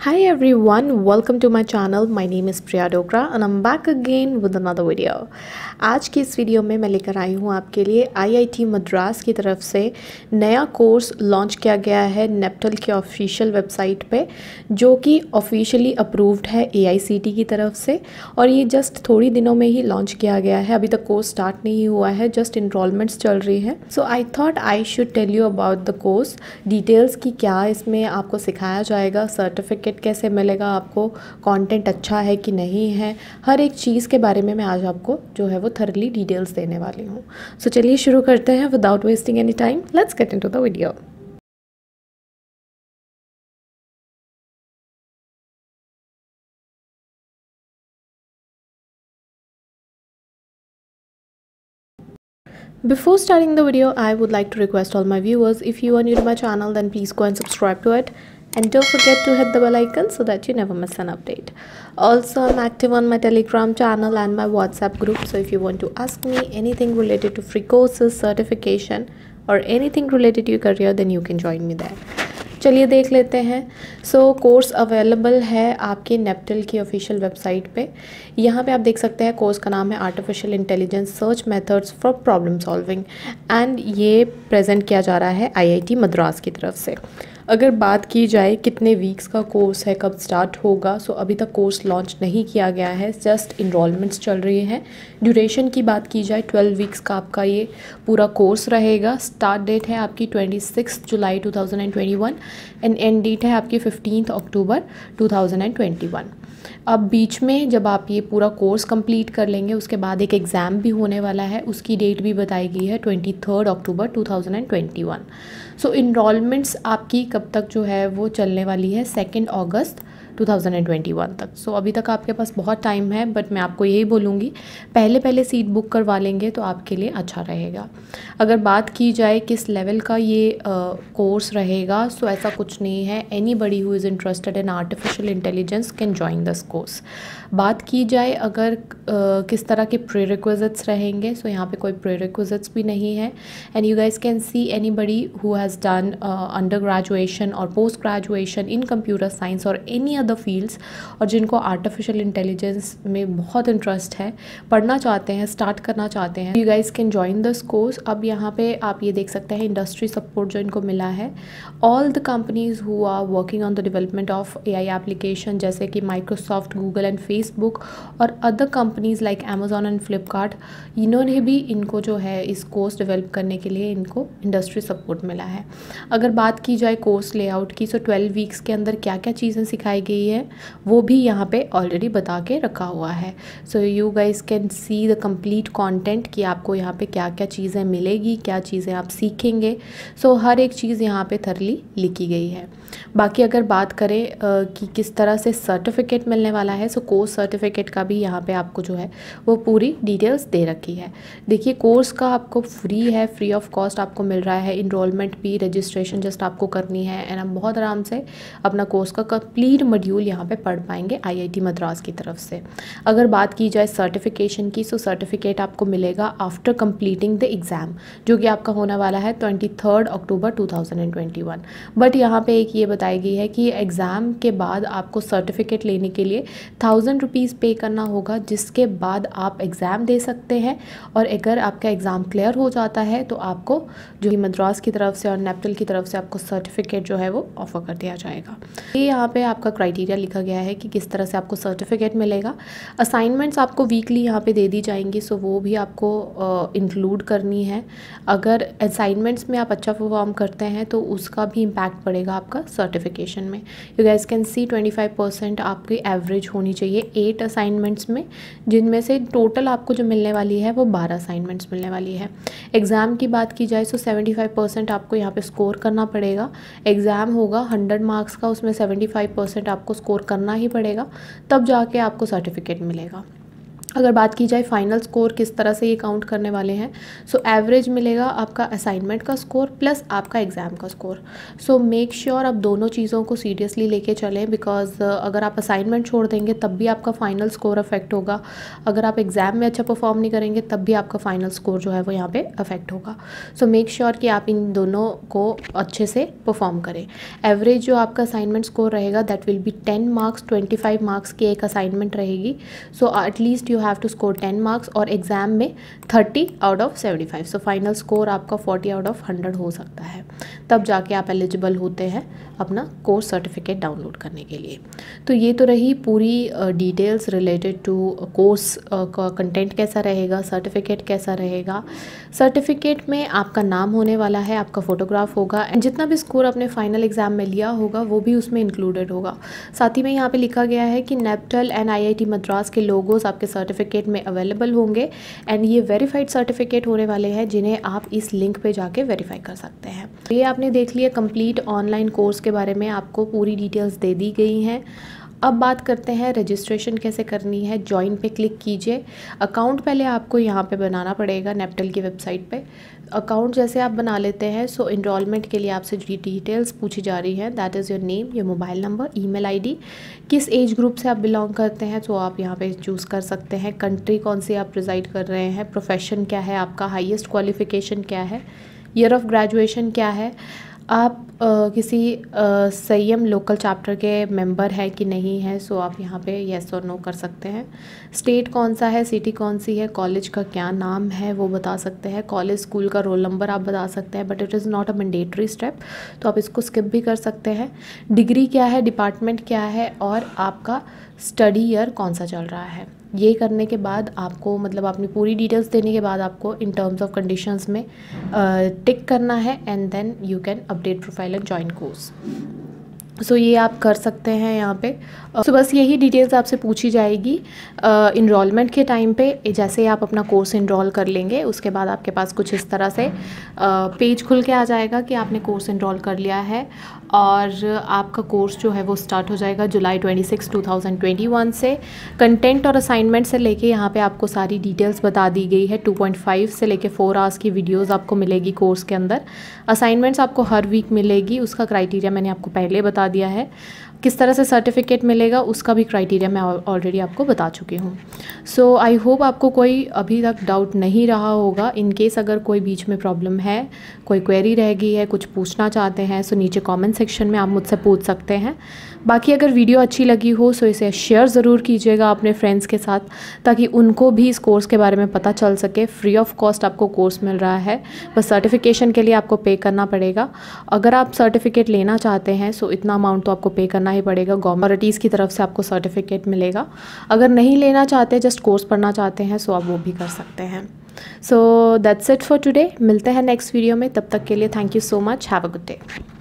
hi everyone welcome to my channel my name is priya dogra and i'm back again with another video आज की इस video में मैं लेकर आई हूँ आपके लिए टी मद्रास की तरफ से नया कोर्स लॉन्च किया गया है नेपटल के ऑफिशियल वेबसाइट पे जो कि ऑफिशियली अप्रूव्ड है टी की तरफ से और ये जस्ट थोड़ी दिनों में ही लॉन्च किया गया है अभी तक कोर्स स्टार्ट नहीं हुआ है जस्ट इनरोलमेंट्स चल रही हैं so I thought I should tell you about the course details की क्या इसमें आपको सिखाया जाएगा सर्टिफिकेट सर्टिफिकेट कैसे मिलेगा आपको कंटेंट अच्छा है कि नहीं है हर एक चीज़ के बारे में मैं आज आपको जो है वो थर्ली डिटेल्स देने वाली हूँ सो so, चलिए शुरू करते हैं without wasting any time let's get into the video Before starting the video, I would like to request all my viewers, if you are new to my channel then please go and subscribe to it and don't forget to hit the bell icon so that you never miss an update also i'm active on my telegram channel and my whatsapp group so if you want to ask me anything related to free courses certification or anything related to your career then you can join me there चलिए देख लेते हैं सो course available है आपके नेपटल की official website पे यहाँ पे आप देख सकते हैं कोर्स का नाम है artificial intelligence search methods for problem solving and ये प्रेजेंट किया जा रहा है आईआईटी मद्रास की तरफ से अगर बात की जाए कितने वीक्स का कोर्स है कब स्टार्ट होगा सो अभी तक कोर्स लॉन्च नहीं किया गया है जस्ट इनरोलमेंट्स चल रही हैं ड्यूरेशन की बात की जाए ट्वेल्व वीक्स का आपका ये पूरा कोर्स रहेगा स्टार्ट डेट है आपकी twenty July two and end date है आपकी फिफ्टीन अक्टूबर टू अब बीच में जब आप ये पूरा कोर्स कंप्लीट कर लेंगे उसके बाद एक एग्ज़ाम भी होने वाला है उसकी डेट भी बताई गई है twenty third October two thousand and twenty one so enrolments आपकी कब तक जो है वो चलने वाली है सेकेंड अगस्त 2021 तक सो so, अभी तक आपके पास बहुत टाइम है बट मैं आपको यही बोलूँगी पहले पहले सीट बुक करवा लेंगे तो आपके लिए अच्छा रहेगा अगर बात की जाए किस लेवल का ये कोर्स uh, रहेगा सो so ऐसा कुछ नहीं है anybody who is interested in artificial intelligence can join this course बात की जाए अगर uh, किस तरह के प्रे रहेंगे सो so यहाँ पे कोई प्रे भी नहीं है and you guys can see anybody who has done under graduation और post graduation in computer science और एनी अदर फील्ड्स और जिनको आर्टिफिशियल इंटेलिजेंस में बहुत इंटरेस्ट है पढ़ना चाहते हैं स्टार्ट करना चाहते हैं you guys can join this course अब यहाँ पे आप ये देख सकते हैं इंडस्ट्री सपोर्ट जो इनको मिला है all the companies who are working on the development of A I application जैसे कि माइक्रोसॉफ्ट गूगल एंड फेसबुक और other companies like Amazon and Flipkart इन्होंने भी इनको जो है इस कोर्स डेवलप करने के लिए इनको इंडस्ट्री सपोर्ट मिला है अगर बात की जाए कोर्स लेआउट की सो ट्वेल्व वीक्स के अंदर क्या क्या चीज़ें सिखाई गई गई है वो भी यहाँ पे ऑलरेडी बता के रखा हुआ है so you guys can see the complete content कि आपको यहाँ पे क्या क्या चीज़ें मिलेगी क्या चीज़ें आप सीखेंगे सो so, हर एक चीज़ यहाँ पे थरली लिखी गई है बाकी अगर बात करें कि किस तरह से सर्टिफिकेट मिलने वाला है सो कोर्स सर्टिफिकेट का भी यहाँ पे आपको जो है वो पूरी डिटेल्स दे रखी है देखिए कोर्स का आपको फ्री है फ्री ऑफ कॉस्ट आपको मिल रहा है इनरोलमेंट भी रजिस्ट्रेशन जस्ट आपको करनी है एंड आप बहुत आराम से अपना कोर्स का कंप्लीट मॉड्यूल यहाँ पे पढ़ पाएंगे आईआईटी मद्रास की तरफ से अगर बात की जाए सर्टिफिकेशन की सो सर्टिफिकेट आपको मिलेगा आफ्टर कंप्लीटिंग द एग्ज़ाम जो कि आपका होने वाला है twenty third October two thousand and one but यहाँ पर एक ये बताई गई है कि एग्ज़ाम के बाद आपको सर्टिफिकेट लेने के लिए थाउजेंड रुपीज़ पे करना होगा जिसके बाद आप एग्ज़ाम दे सकते हैं और अगर आपका एग्ज़ाम क्लियर हो जाता है तो आपको जो कि मद्रास की तरफ से और नेपटल की तरफ से आपको सर्टिफिकेट जो है वो ऑफ़र कर दिया जाएगा ये यहाँ पे आपका क्राइटेरिया क्राइटेरिया लिखा गया है कि किस तरह से आपको सर्टिफिकेट मिलेगा असाइनमेंट्स आपको वीकली यहाँ पे दे दी जाएंगी सो वो भी आपको इंक्लूड करनी है अगर असाइनमेंट्स में आप अच्छा परफॉर्म करते हैं तो उसका भी इम्पैक्ट पड़ेगा आपका सर्टिफिकेशन में you guys can see twenty आपकी एवरेज होनी चाहिए एट असाइनमेंट्स में जिनमें से टोटल आपको जो मिलने वाली है वो बारह असाइनमेंट्स मिलने वाली है एग्ज़ाम की बात की जाए तो सेवेंटी फाइव परसेंट आपको यहाँ पे स्कोर करना पड़ेगा एग्ज़ाम होगा हंड्रेड मार्क्स का उसमें सेवेंटी फाइव परसेंट आपको आपको स्कोर करना ही पड़ेगा तब जाके आपको सर्टिफिकेट मिलेगा अगर बात की जाए फाइनल स्कोर किस तरह से ये काउंट करने वाले हैं सो so, एवरेज मिलेगा आपका असाइनमेंट का स्कोर प्लस आपका एग्ज़ाम का स्कोर सो मेक श्योर आप दोनों चीज़ों को सीरियसली लेके चलें बिकॉज uh, अगर आप असाइनमेंट छोड़ देंगे तब भी आपका फ़ाइनल स्कोर अफेक्ट होगा अगर आप एग्ज़ाम में अच्छा परफॉर्म नहीं करेंगे तब भी आपका फ़ाइनल स्कोर जो है वो यहाँ पर अफेक्ट होगा सो मेक श्योर कि आप इन दोनों को अच्छे से परफॉर्म करें एवरेज जो आपका असाइनमेंट स्कोर रहेगा that will be ten marks twenty marks की एक असाइनमेंट रहेगी so at least you have to score ten marks और एग्ज़ाम में thirty out of seventy five so final score आपका फोर्टी आउट ऑफ हंड्रेड हो सकता है तब जाके आप एलिजिबल होते हैं अपना कोर्स सर्टिफिकेट डाउनलोड करने के लिए तो ये तो रही पूरी डिटेल्स रिलेटेड टू कोर्स का कंटेंट कैसा रहेगा सर्टिफिकेट कैसा रहेगा सर्टिफिकेट में आपका नाम होने वाला है आपका फ़ोटोग्राफ होगा एंड जितना भी स्कोर आपने फाइनल एग्ज़ाम में लिया होगा वो भी उसमें इंक्लूडेड होगा साथ ही में यहाँ पे लिखा गया है कि नेपटल एंड आईआईटी मद्रास के लोगोस आपके सर्टिफिकेट सर्टिफिकेट में अवेलेबल होंगे एंड ये वेरीफाइड सर्टिफिकेट होने वाले हैं जिन्हें आप इस लिंक पे जाके वेरीफाई कर सकते हैं ये आपने देख लिया कंप्लीट ऑनलाइन कोर्स के बारे में आपको पूरी डिटेल्स दे दी गई हैं अब बात करते हैं रजिस्ट्रेशन कैसे करनी है ज्वाइन पे क्लिक कीजिए अकाउंट पहले आपको यहाँ पे बनाना पड़ेगा नेपटल की वेबसाइट पे अकाउंट जैसे आप बना लेते हैं सो इनरोलमेंट के लिए आपसे डिटेल्स पूछी जा रही हैं that is your name your mobile number email ID किस एज ग्रुप से आप बिलोंग करते हैं तो आप यहाँ पे चूज़ कर सकते हैं कंट्री कौन सी आप प्रिजाइड कर रहे हैं प्रोफेशन क्या है आपका हाइस्ट क्वालिफिकेशन क्या है ईयर ऑफ ग्रेजुएशन क्या है आप किसी संयम लोकल चैप्टर के मेंबर हैं कि नहीं है सो आप यहाँ पे येस और नो कर सकते हैं स्टेट कौन सा है सिटी कौन सी है कॉलेज का क्या नाम है वो बता सकते हैं कॉलेज स्कूल का रोल नंबर आप बता सकते हैं but it is not a mandatory step तो आप इसको स्किप भी कर सकते हैं डिग्री क्या है डिपार्टमेंट क्या है और आपका स्टडी ईयर कौन सा चल रहा है ये करने के बाद आपको मतलब आपने पूरी डिटेल्स देने के बाद आपको इन टर्म्स ऑफ कंडीशंस में टिक करना है and then you can update profile and join course so so, ये आप कर सकते हैं यहाँ पे सो uh, so, बस यही डिटेल्स आपसे पूछी जाएगी इनरोलमेंट uh, के टाइम पे जैसे ही आप अपना कोर्स इनरोल कर लेंगे उसके बाद आपके पास कुछ इस तरह से uh, पेज खुल के आ जाएगा कि आपने कोर्स इनरोल कर लिया है और आपका कोर्स जो है वो स्टार्ट हो जाएगा जुलाई 26 2021 से कंटेंट और असाइनमेंट से लेके यहाँ पे आपको सारी डिटेल्स बता दी गई है 2.5 से लेके 4 आवर्स की वीडियोस आपको मिलेगी कोर्स के अंदर असाइनमेंट्स आपको हर वीक मिलेगी उसका क्राइटेरिया मैंने आपको पहले बता दिया है किस तरह से सर्टिफिकेट मिलेगा उसका भी क्राइटेरिया मैं ऑलरेडी आपको बता चुकी हूँ सो आई होप आपको कोई अभी तक डाउट नहीं रहा होगा इन केस अगर कोई बीच में प्रॉब्लम है कोई क्वेरी रह गई है कुछ पूछना चाहते हैं सो नीचे कमेंट सेक्शन में आप मुझसे पूछ सकते हैं बाकी अगर वीडियो अच्छी लगी हो सो इसे शेयर ज़रूर कीजिएगा अपने फ्रेंड्स के साथ ताकि उनको भी इस कोर्स के बारे में पता चल सके फ्री ऑफ कॉस्ट आपको कोर्स मिल रहा है बस सर्टिफिकेशन के लिए आपको पे करना पड़ेगा अगर आप सर्टिफिकेट लेना चाहते हैं सो इतना अमाउंट तो आपको पे करना ही पड़ेगा गॉमरिटीज़ की तरफ से आपको सर्टिफिकेट मिलेगा अगर नहीं लेना चाहते जस्ट कोर्स पढ़ना चाहते हैं सो आप वो भी कर सकते हैं so that's it for today मिलते हैं नेक्स्ट वीडियो में तब तक के लिए thank you so much have a good day